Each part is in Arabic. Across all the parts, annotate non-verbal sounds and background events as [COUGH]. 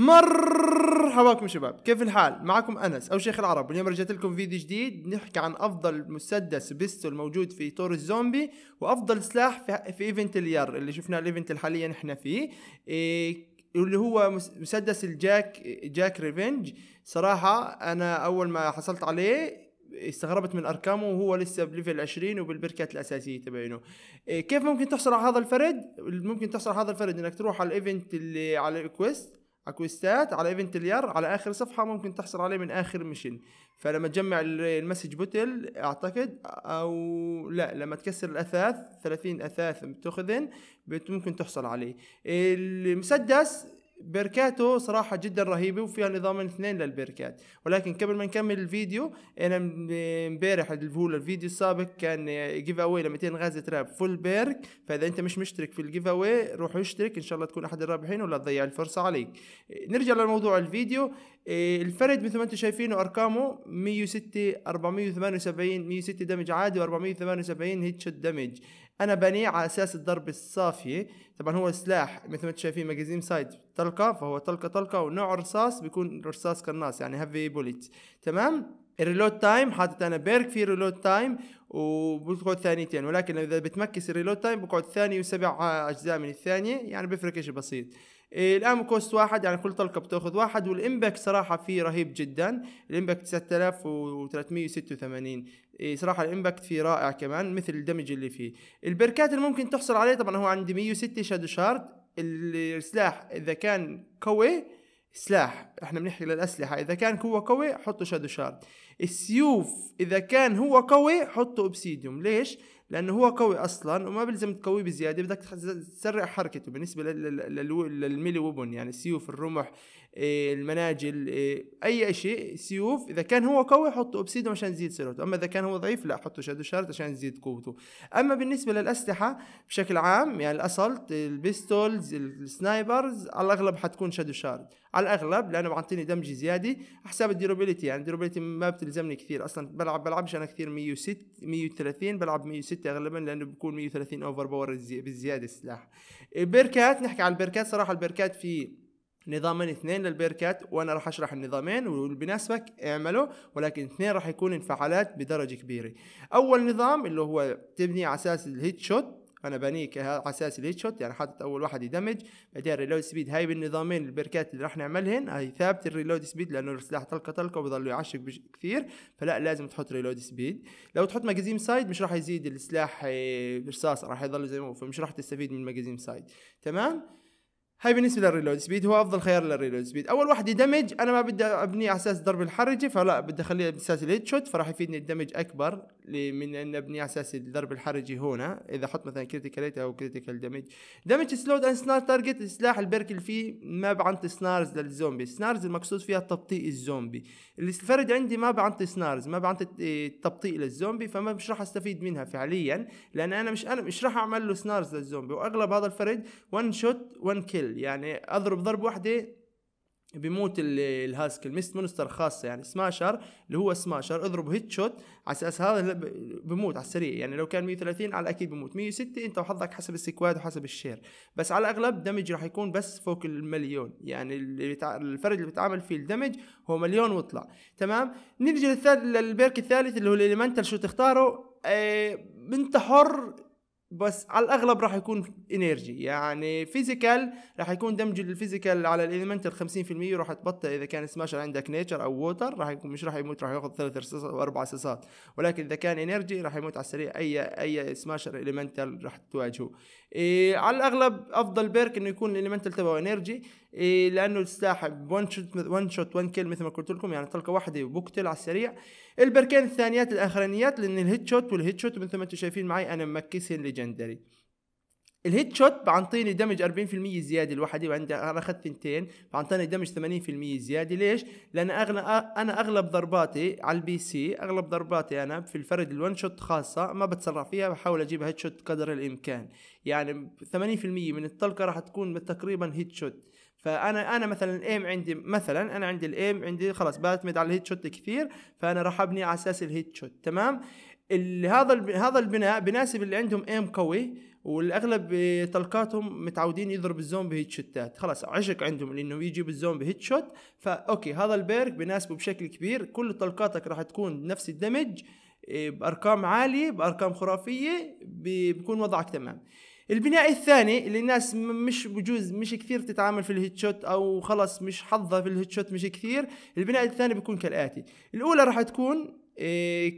مرحبا بكم شباب كيف الحال معكم انس او شيخ العرب واليوم رجعت لكم فيديو جديد نحكي عن افضل مسدس بيستول موجود في طور الزومبي وافضل سلاح في, في ايفنت اليار اللي شفناه الايفنت اللي حاليا احنا فيه إيه اللي هو مسدس الجاك جاك ريفنج صراحه انا اول ما حصلت عليه استغربت من ارقامه وهو لسه بليفل 20 وبالبركات الاساسيه تبعينه إيه، كيف ممكن تحصل على هذا الفرد ممكن تحصل على هذا الفرد انك تروح على الايفنت اللي على الكويست اكويستات على ايفنت اليار على اخر صفحه ممكن تحصل عليه من اخر ميشن فلما تجمع المسج بوتل اعتقد او لا لما تكسر الاثاث 30 اثاث بتاخذن ممكن تحصل عليه المسدس بيركاتو صراحه جدا رهيبه وفيها الاضافه اثنين للبركات ولكن قبل ما نكمل الفيديو انا امبارح هو الفيديو السابق كان جيف اوي ل 200 غاز تراب فول بيرك فاذا انت مش مشترك في الجيف اوي روح اشترك ان شاء الله تكون احد الرابحين ولا تضيع الفرصه عليك نرجع لموضوع الفيديو إيه، الفرد مثل ما انتم شايفينه ارقامه 106 478 106 دمج عادي و478 هيت شوت دمج انا بنيه على اساس الضرب الصافيه طبعا هو سلاح مثل ما انتم شايفين ماجازين سايد طلقه فهو طلقه طلقه ونوع رصاص بيكون رصاص قناص يعني هافي بوليت تمام الريلود تايم حاطط انا بيرك في ريلود تايم وبقعد ثانيتين ولكن اذا بتمكس الريلود تايم بقعد ثانيه وسبع اجزاء من الثانيه يعني بيفرق شيء بسيط إيه، الام كوست واحد يعني كل طلقه بتاخذ واحد والامباكت صراحه فيه رهيب جدا الامباكت 9386 إيه، صراحه الامباكت فيه رائع كمان مثل الدمج اللي فيه البركات اللي ممكن تحصل عليه طبعا هو عندي 106 شادو شارد السلاح اذا كان قوي سلاح احنا بنحكي للاسلحه اذا كان هو قوي حطوا شادو شارد السيوف اذا كان هو قوي حطوا اوبسيديوم ليش لانه هو قوي اصلا وما بيلزم تقويه بزياده بدك تسرع حركته بالنسبه للميلي ويبون يعني السيوف الرمح إيه، المناجل إيه، اي شيء سيوف اذا كان هو قوي حطه اوبسيدون عشان تزيد سرعته اما اذا كان هو ضعيف لا حطه شادو شارد عشان تزيد قوته اما بالنسبه للاسلحه بشكل عام يعني الاسلت البيستولز السنايبرز على الاغلب حتكون شادو شارد على الاغلب لانه بعطيني دمج زياده حساب الديورابيلتي يعني الديورابيلتي ما بتلزمني كثير اصلا بلعب بلعبش انا كثير 106 130 بلعب 106 اغلبا لانه بكون 130 اوفر باور بالزياده السلاح البركات إيه، نحكي عن البركات صراحه البركات في نظامين اثنين للبيركات وانا راح اشرح النظامين واللي اعمله ولكن اثنين راح يكون انفعالات بدرجه كبيره اول نظام اللي هو تبني على اساس الهيد شوت انا بنيه على اساس الهيد شوت يعني حاطط اول واحد يدمج بعدين الريلود سبيد هاي بالنظامين البركات اللي راح نعملهن هاي ثابت الريلود سبيد لانه السلاح طلقه طلقه وبضل يعشق كثير فلا لازم تحط ريلود سبيد لو تحط مجازيم سايد مش راح يزيد السلاح آه، رصاص راح يضل زي ما هو فمش راح تستفيد من المجازيم سايد تمام هاي بالنسبه للريلود سبيد هو افضل خيار للريلود سبيد اول واحد يدمج انا ما بدي ابنيه على اساس الضرب الحرجه فلا بدي اخليه على اساس الهيد شوت فراح يفيدني الدمج اكبر من ان ابنيه على اساس الضرب الحرجي هنا اذا احط مثلا كريتيكال هيت او كريتيكال دمج دمج سلود اند سنار تارجت السلاح اللي فيه ما بعطي سنارز للزومبي سنارز المقصود فيها تبطيء الزومبي اللي الفرد عندي ما بعطي سنارز ما بعطي تبطيء للزومبي فما مش راح استفيد منها فعليا لان انا مش انا مش راح اعمل له سنارز للزومبي واغلب هذا الفرد 1 شوت 1 كيل الكل يعني اضرب ضرب واحده بيموت الهاسكل ميست مونستر خاصه يعني سماشر اللي هو سماشر اضرب هيت شوت على اساس هذا بموت على السريع يعني لو كان 130 على الاكيد بموت 106 انت وحظك حسب السكواد وحسب الشير بس على الاغلب دمج راح يكون بس فوق المليون يعني اللي بتع... الفرد اللي بتعامل فيه الدمج هو مليون واطلع تمام نرجع للثالث للبيرك الثالث اللي هو الاليمنتال شو تختاره آه انت حر بس على الاغلب راح يكون انرجي يعني فيزيكال راح يكون دمج الفيزيكال على الاليمنتال 50% وراح تبطل اذا كان سماشر عندك نيتشر او ووتر راح يكون مش راح يموت راح ياخذ ثلاث رصاص او اربع رصاصات ولكن اذا كان انرجي راح يموت على السريع اي اي سماشر اليمنتال راح تواجهه إيه على الاغلب افضل بيرك انه يكون الاليمنتال تبعه انرجي إيه لانه الساحب وان شوت وان شوت وان كيل مثل ما قلت لكم يعني طلقه واحده وبقتل على السريع البركين الثانيات الاخرانيات لان الهيد شوت والهيد شوت مثل ما انتم شايفين معي انا مكسين ليجندري الهيد شوت بعطيني دمج 40% زياده لوحدي وعندي انا اخذت ثنتين بعطيني دمج 80% زياده ليش؟ لان اغلى انا اغلب ضرباتي على البي سي اغلب ضرباتي انا في الفرد الون شوت خاصه ما بتسرع فيها بحاول اجيب هيد شوت قدر الامكان يعني 80% من الطلقه راح تكون تقريبا هيد شوت فانا انا مثلا الايم عندي مثلا انا عندي الايم عندي خلاص بعتمد على الهيد شوت كثير فانا راح ابني على اساس الهيد شوت تمام؟ هذا هذا البناء بناسب اللي عندهم ايم قوي والاغلب طلقاتهم متعودين يضرب الزون بهيد شوتات خلاص عشق عندهم لانه يجيب الزون بهيد شوت فاوكي هذا البيرك بيناسبه بشكل كبير كل طلقاتك راح تكون نفس الدمج إيه، بارقام عاليه بارقام خرافيه بيكون وضعك تمام البناء الثاني اللي الناس مش بجوز مش كثير تتعامل في شوت او خلص مش حظها في شوت مش كثير البناء الثاني بيكون كالاتي الاولى راح تكون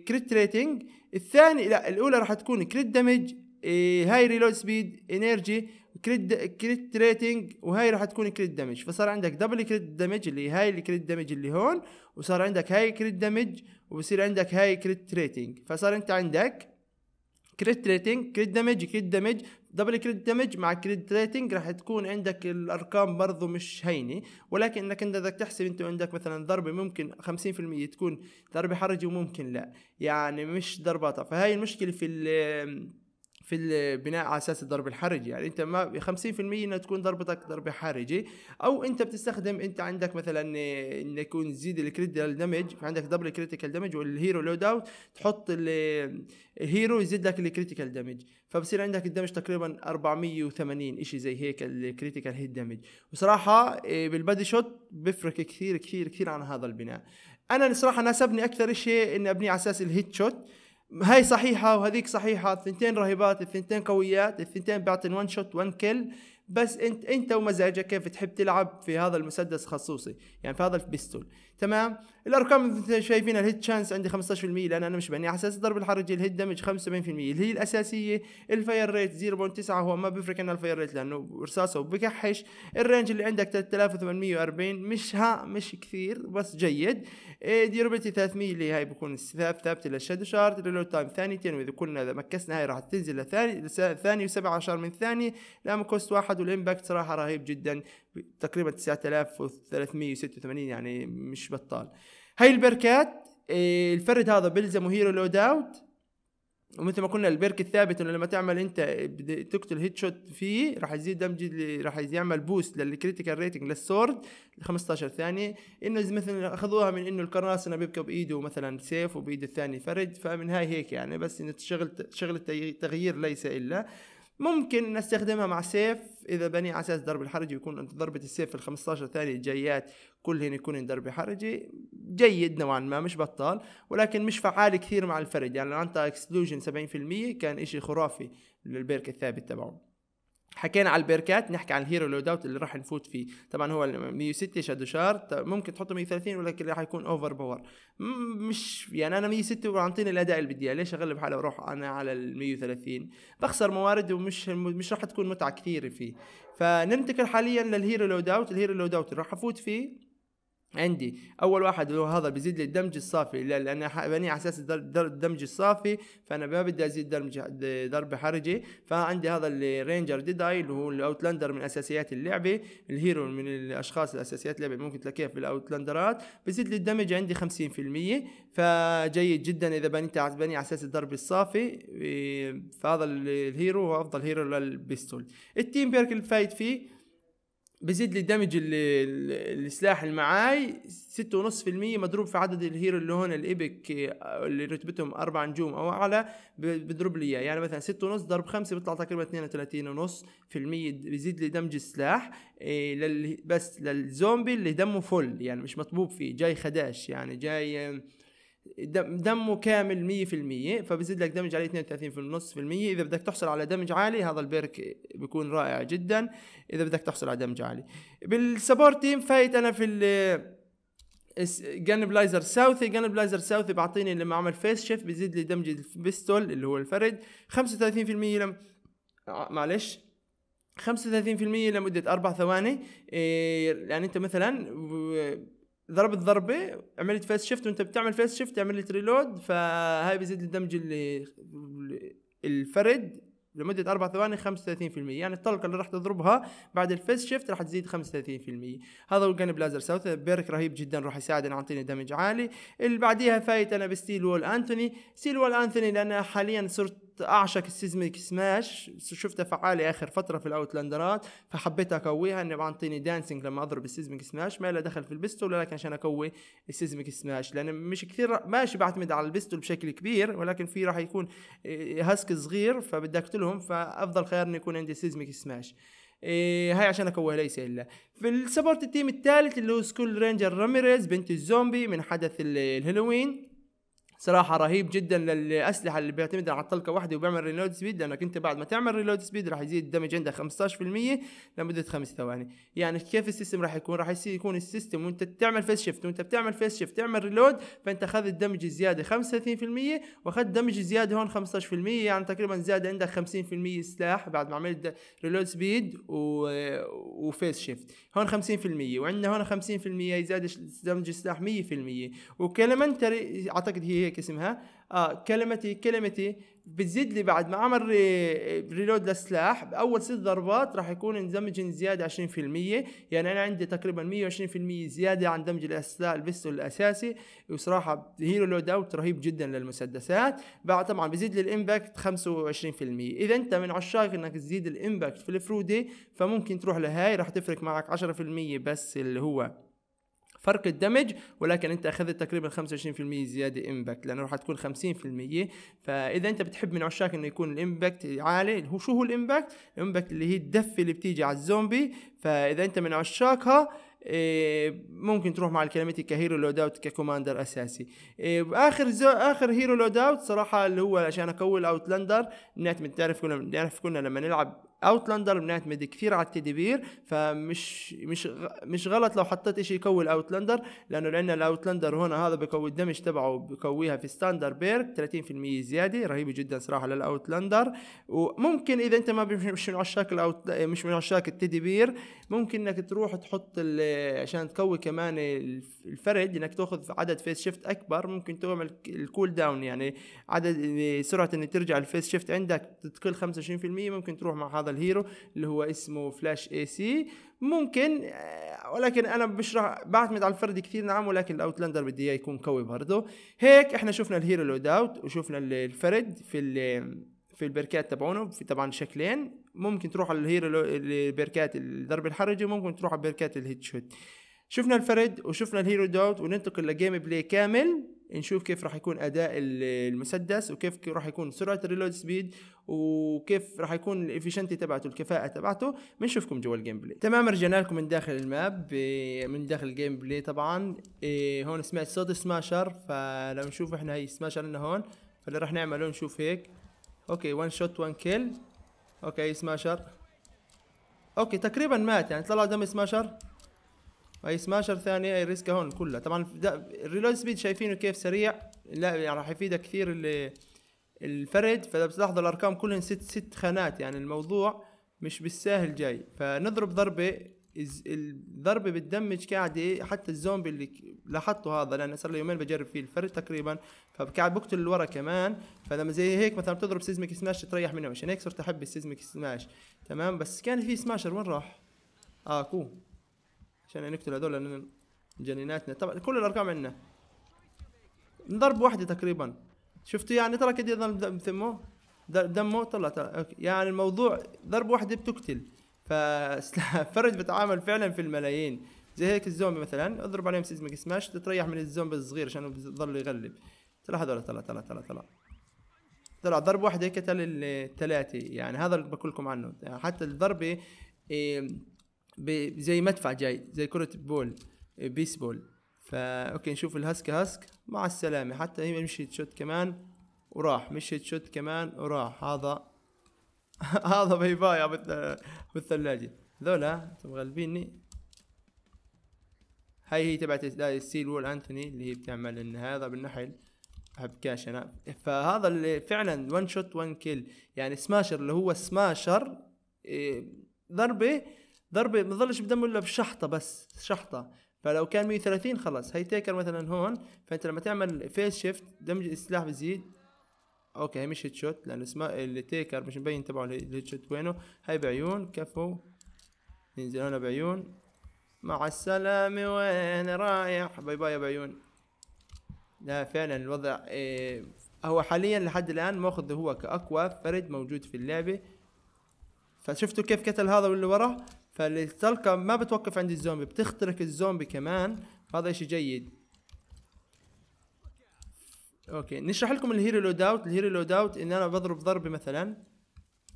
كريت إيه، ريتنج الثاني لا الاولى راح تكون كريت دمج إيه، هاي ريلود سبيد انرجي كريد كريد ريتنج وهاي راح تكون كريد دامج فصار عندك دبل كريد دامج اللي هاي الكريد دامج اللي هون وصار عندك هاي كريد دامج وبصير عندك هاي كريد ريتنج فصار انت عندك كريد ريتنج كريد دامج كريد دامج دبل كريد دامج مع كريد ريتنج راح تكون عندك الارقام برضو مش هينه ولكن انك انت بدك تحسب انت عندك مثلا ضربه ممكن 50% تكون ضربه حرجه وممكن لا يعني مش ضرباتها فهاي المشكله في في البناء على اساس الضرب الحرجي يعني انت ما 50% انها تكون ضربتك ضربه حرجه او انت بتستخدم انت عندك مثلا انه يكون تزيد الكريتيكال دامج عندك دبل كريتيكال دامج والهيرو لود اوت تحط الهيرو يزيد لك الكريتيكال دامج فبصير عندك الدمج تقريبا 480 اشي زي هيك الكريتيكال هيد دامج وصراحه إيه، بالبادي شوت بفرق كثير كثير كثير عن هذا البناء انا الصراحه ناسبني اكثر شيء اني ابني على اساس الهيد شوت هاي صحيحه وهذيك صحيحه الثنتين رهيبات الثنتين قويات الثنتين بيعطن ون شوت ون كل بس انت انت ومزاجك كيف تحب تلعب في هذا المسدس خصوصي يعني في هذا البيستول تمام الارقام اللي انتم شايفينها الهيد تشانس عندي 15% لان انا مش بني على اساس الضرب الحرجي الهيد دمج 75% اللي هي الاساسيه الفاير ريت 0.9 هو ما بيفرق لنا الفاير ريت لانه رصاصه وبكحش الرينج اللي عندك 3840 مش ها مش كثير بس جيد ديوربيتي إيه، 300 اللي هاي بكون ثابته للشادو شارد ريلود تايم ثانيتين واذا كنا اذا مكسنا هاي راح تنزل لثاني ثاني و17 من ثاني لما كوست واحد والامباكت صراحه رهيب جدا تقريبا 9386 يعني مش بطال هاي البركات إيه، الفرد هذا بيلزمه هيرو لود اوت ومثل ما قلنا البرك الثابت انه لما تعمل انت تقتل هيد شوت فيه راح يزيد دمج راح يعمل بوست للكريتيكال ريتنج للسورد ل 15 ثانيه انه مثلا اخذوها من انه القراصنه بيبقى بايده مثلا سيف وبايده الثاني فرد فمن هاي هيك يعني بس انه شغل شغل التغيير ليس الا ممكن نستخدمها مع سيف اذا بني على اساس ضرب الحرجي يكون ضربه السيف في ال 15 ثانيه الجايات كلهن يكون ضرب حرجي جيد نوعا ما مش بطال ولكن مش فعال كثير مع الفرد يعني لو انت اكسلوجن 70% كان اشي خرافي للبيرك الثابت تبعه حكينا على البيركات نحكي عن الهيرو لود اوت اللي راح نفوت فيه طبعا هو 106 شادو شار ممكن تحطه 130 ولكن راح يكون اوفر باور مش يعني انا 106 وعطيني الاداء اللي بدي اياه ليش اغلب حالي واروح انا على ال 130 بخسر موارد ومش مش راح تكون متعه كثيره فيه فننتقل حاليا للهيرو لود اوت الهيرو لود اوت اللي راح افوت فيه عندي اول واحد اللي هو هذا بيزيد لي الدمج الصافي لان بني على اساس الدمج الصافي فانا ما بدي ازيد دمج ضرب حرجه فعندي هذا الرينجر ديداي اللي هو الاوتلاندر من اساسيات اللعبه الهيرو من الاشخاص الاساسيات اللعبه ممكن تلاقيها في الاوتلاندرات بزيد لي الدمج عندي 50% فجيد جدا اذا بنيت بني على اساس الضرب الصافي إيه، فهذا الهيرو هو افضل هيرو للبيستول التيم بيرك الفايد فيه بزيد لي الدمج اللي السلاح اللي معاي ستة ونص في المية مضروب في عدد الهيرو اللي هون الايبك آه، اللي رتبتهم اربع نجوم او اعلى بضرب لي اياه يعني مثلا ستة ونص ضرب خمسة بيطلع تقريبا ونص في المية بزيد لي دمج السلاح إيه، بس للزومبي اللي دمه فل يعني مش مطبوب فيه جاي خداش يعني جاي دمه كامل 100% فبزيد لك دمج عليه 32 في النص في المية اذا بدك تحصل على دمج عالي هذا البيرك بيكون رائع جدا اذا بدك تحصل على دمج عالي بالسبورت تيم فايت انا في ال جان بلايزر ساوثي جان بلايزر ساوثي بعطيني لما اعمل فيس شيف بزيد لي دمج البستول اللي هو الفرد 35% لم آه، معلش 35% لمدة أربع ثواني إيه، يعني أنت مثلا ضربت ضربه عملت فيس شيفت وانت بتعمل فيس شيفت عملت ريلود فهاي بيزيد الدمج اللي الفرد لمدة أربع ثواني 35% يعني الطلقة اللي راح تضربها بعد الفيس شيفت راح تزيد 35% هذا هو وجان بلازر ساوث بيرك رهيب جدا راح يساعدنا يعطيني دمج عالي اللي بعديها فايت أنا بستيل وول أنتوني ستيل وول أنتوني لأن حاليا صرت كنت اعشق السيزميك سماش شفتها فعالة اخر فترة في الاوتلاندرات فحبيت اقويها انه بعطيني دانسينج لما اضرب السيزميك سماش ما له دخل في البستول ولكن عشان اقوي السيزميك سماش لان مش كثير ماشي بعتمد على البستول بشكل كبير ولكن في راح يكون هاسك آه، صغير فبدي اقتلهم فافضل خيار انه يكون عندي سيزميك سماش إيه هاي عشان اقويها ليس الا في السبورت التيم الثالث اللي هو سكول رينجر راميريز بنت الزومبي من حدث الهالوين صراحه رهيب جدا للاسلحه اللي بيعتمد على الطلقه واحده وبيعمل ريلود سبيد لانك انت بعد ما تعمل ريلود سبيد راح يزيد الدمج عندك 15% لمده خمس ثواني يعني كيف السيستم راح يكون راح يكون السيستم وانت تعمل فيس شيفت وانت بتعمل فيس شيفت تعمل ريلود فانت اخذ الدمج زيادة 35% واخذت دمج زياده هون 15% يعني تقريبا زاد عندك 50% سلاح بعد ما عملت ريلود سبيد و... وفيس شيفت هون 50% وعندنا هون 50% زاد دمج السلاح 100% وكلمنتري اعتقد هي هيك اسمها اه كلمتي كلمتي بتزيد لي بعد ما اعمل ريلود للسلاح باول ست ضربات راح يكون اندمج زياده 20% يعني انا عندي تقريبا 120% زياده عن دمج الاسلحه البستول الاساسي وصراحه هيرو لود اوت رهيب جدا للمسدسات بعد طبعا بزيد لي الامباكت 25% اذا انت من عشاق انك تزيد الامباكت في الفرودي فممكن تروح لهاي راح تفرق معك 10% بس اللي هو فرق الدمج ولكن انت اخذت تقريبا 25% زياده امباكت لانه راح تكون 50% فاذا انت بتحب من عشاق انه يكون الامباكت عالي هو شو هو الامباكت؟ الامباكت اللي هي الدفه اللي بتيجي على الزومبي فاذا انت من عشاقها إيه، ممكن تروح مع الكلامتي كهيرو لود اوت ككوماندر اساسي إيه، اخر زو اخر هيرو لود اوت صراحه اللي هو عشان اقوي الاوتلاندر نعرف بتعرف كنا بنعرف كنا لما نلعب اوتلاندر بنعتمد كثير على التدبير فمش مش مش غلط لو حطيت شيء يكوي الاوتلاندر لانه لان الاوتلاندر هنا هذا بكوي الدمج تبعه بكويها في ستاندر بيرك 30% زياده رهيبه جدا صراحه للاوتلاندر وممكن اذا انت ما مش من عشاق الأوت... مش من عشاق التدبير ممكن انك تروح تحط عشان تكوي كمان الفرد انك تاخذ عدد فيس شيفت اكبر ممكن تعمل الكول داون يعني عدد سرعه ان ترجع الفيس شيفت عندك تقل 25% ممكن تروح مع هذا الهيرو اللي هو اسمه فلاش اي سي ممكن آه، ولكن انا بشرح بعتمد على الفرد كثير نعم ولكن الاوتلاندر بدي اياه يكون قوي برضه هيك احنا شفنا الهيرو لود اوت وشفنا الفرد في في البركات تبعونه في طبعا شكلين ممكن تروح على الهيرو البركات الضرب الحرجي وممكن تروح على بركات الهيد شوت شفنا الفرد وشفنا الهيرو دوت وننتقل لجيم بلاي كامل نشوف كيف راح يكون اداء المسدس وكيف راح يكون سرعه الريلود سبيد وكيف راح يكون الافشنتي تبعته الكفاءه تبعته بنشوفكم جوا الجيم بلاي تمام رجعنا لكم من داخل الماب إيه، من داخل الجيم بلاي طبعا إيه، هون سمعت صوت سماشر فلو نشوف احنا هي سماشر لنا هون فاللي راح نعمله نشوف هيك اوكي وان شوت وان كيل اوكي سماشر اوكي تقريبا مات يعني طلع دم سماشر اي سماشر ثانيه اي ريسك هون كلها طبعا الريلود سبيد شايفينه كيف سريع لا يعني راح يفيدك كثير الفرد فاذا بتلاحظوا الارقام كلهم ست ست خانات يعني الموضوع مش بالساهل جاي فنضرب ضربه الضربه بتدمج قاعده حتى الزومبي اللي لاحظته هذا لان صار لي يومين بجرب فيه الفرد تقريبا فقاعد بقتل اللي ورا كمان فلما زي هيك مثلا بتضرب سيزميك سماش تريح منه عشان هيك صرت احب السيزميك سماش تمام بس كان في سماشر وين راح؟ اه كو عشان نقتل هذول جنيناتنا طبعا كل الارقام عندنا ضرب واحده تقريبا شفتوا يعني ترى كده يظل بثمه دمه طلع طلع يعني الموضوع ضرب واحده بتقتل ففرج [LAUGHS] بتعامل فعلا في الملايين زي هيك الزومبي مثلا اضرب عليهم سيزمك سماش تتريح من الزومبي الصغير عشان بضل يغلب طلع هذول طلع طلع طلع طلع طلع ضرب واحده قتل الثلاثه يعني هذا اللي بقول لكم عنه حتى الضربه إيه، زي مدفع جاي زي كرة بول بيسبول إيه، فا اوكي نشوف الهاسك هاسك مع السلامة حتى هي مشيت شوت كمان وراح مشيت شوت كمان وراح هذا [LAUGHS] هذا باي باي بالثلاجة ذولا غالبيني هاي هي تبعت ستيل وول انتوني اللي هي بتعمل ان هذا بالنحل بحب كاش انا فهذا اللي فعلا وان شوت وان كيل يعني سماشر اللي هو سماشر إيه، ضربة إيه ضربه ما ضلش بدم الا بشحطه بس شحطه فلو كان 130 خلص هي تيكر مثلا هون فانت لما تعمل فيس شيفت دمج السلاح بزيد اوكي هي مش هيد شوت لان اسمها التيكر مش مبين تبعه الهيد شوت وينه هاي بعيون كفو ينزل هنا بعيون مع السلامة وين رايح باي باي يا بعيون لا فعلا الوضع إيه هو حاليا لحد الان ماخذ هو كاقوى فرد موجود في اللعبة فشفتوا كيف قتل هذا واللي وراه فالسلقة ما بتوقف عند الزومبي بتخترق الزومبي كمان هذا اشي جيد اوكي نشرح لكم الهيرو لود اوت الهيرو لود اوت ان انا بضرب ضربة مثلا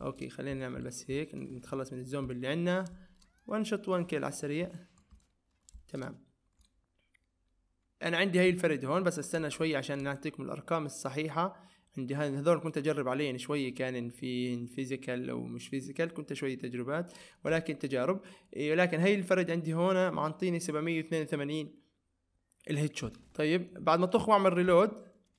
اوكي خلينا نعمل بس هيك نتخلص من الزومبي اللي عندنا وان شوت وان كيل على السريع تمام انا عندي هاي الفرد هون بس استنى شوي عشان نعطيكم الارقام الصحيحة عندي هذول كنت اجرب عليهم شوي كان في فيزيكال او مش فيزيكال كنت شوي تجربات ولكن تجارب إيه، ولكن هي الفرد عندي هنا معطيني 782 الهيد شوت طيب بعد ما طخ واعمل ريلود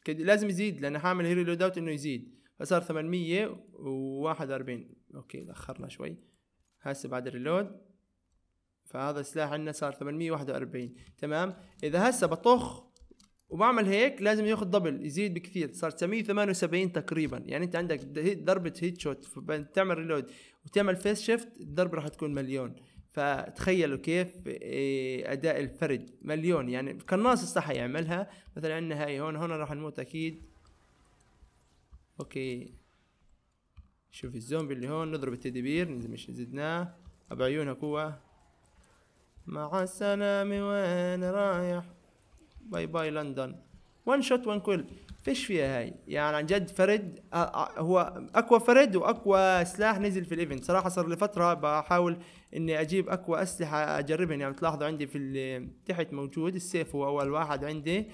لازم يزيد لان حاعمل هي ريلود اوت انه يزيد فصار 841 اوكي تاخرنا شوي هسه بعد الريلود فهذا السلاح عندنا صار 841 تمام اذا هسه بطخ وبعمل هيك لازم ياخذ دبل يزيد بكثير صار 978 تقريبا يعني انت عندك ضربه هيد شوت تعمل ريلود وتعمل فيس شيفت الضربه راح تكون مليون فتخيلوا كيف إيه، اداء الفرد مليون يعني كان صح يعملها مثلا عندنا هاي هون هون راح نموت اكيد اوكي شوف الزومبي اللي هون نضرب التدبير مش زدناه ابو عيونها قوه مع السلامه وين رايح باي باي لندن وان شوت وان كل فيش فيها هاي يعني عن جد فرد آه، آه، هو اقوى فرد واقوى سلاح نزل في الايفنت صراحه صار لفتره بحاول اني اجيب اقوى اسلحه اجربها يعني بتلاحظوا عندي في تحت موجود السيف هو اول واحد عندي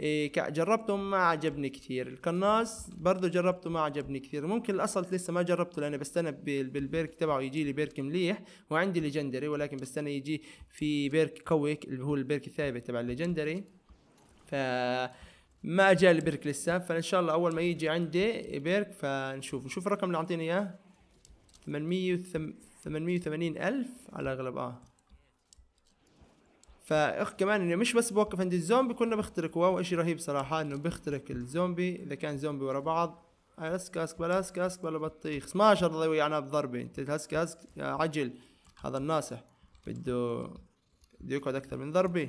إيه، جربته ما عجبني كثير القناص برضه جربته ما عجبني كثير ممكن الاصل لسه ما جربته لاني بستنى بالبيرك تبعه يجي لي بيرك مليح وعندي ليجندري ولكن بستنى يجي في بيرك قوي اللي هو البيرك الثابت تبع الليجندري ف ما جاء لبيرك لسه فان شاء الله اول ما يجي عندي بيرك فنشوف نشوف الرقم اللي اعطيني اياه 880 الف على الاغلب اه فا اخ كمان انه مش بس بوقف عند الزومبي كنا بخترق واو اشي رهيب صراحة انه بخترق الزومبي اذا كان زومبي ورا بعض اسك اسك بلا اسك اسك بلا بطيخ شاء الله يعنى بضربة انت اسك يا عجل هذا الناصح بده بده يقعد اكثر من ضربة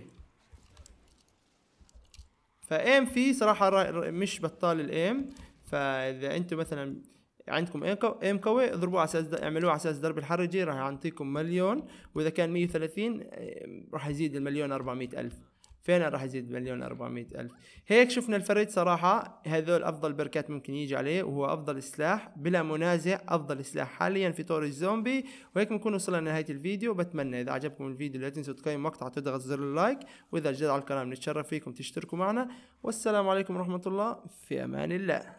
فايم فيه صراحه مش بطال الايم فاذا انتم مثلا عندكم ايم قوي اضربوه على اساس اعملوه على اساس ضرب الحرجي راح يعطيكم مليون واذا كان 130 آه، راح يزيد المليون 400 الف فين راح يزيد مليون 400 ألف هيك شفنا الفريد صراحة هذول أفضل بركات ممكن يجي عليه وهو أفضل سلاح بلا منازع أفضل سلاح حاليا في طور الزومبي وهيك بنكون وصلنا لنهاية الفيديو بتمنى إذا عجبكم الفيديو لا تنسوا تقيموا مقطع تضغط زر اللايك وإذا جد على القناة بنتشرف فيكم تشتركوا معنا والسلام عليكم ورحمة الله في أمان الله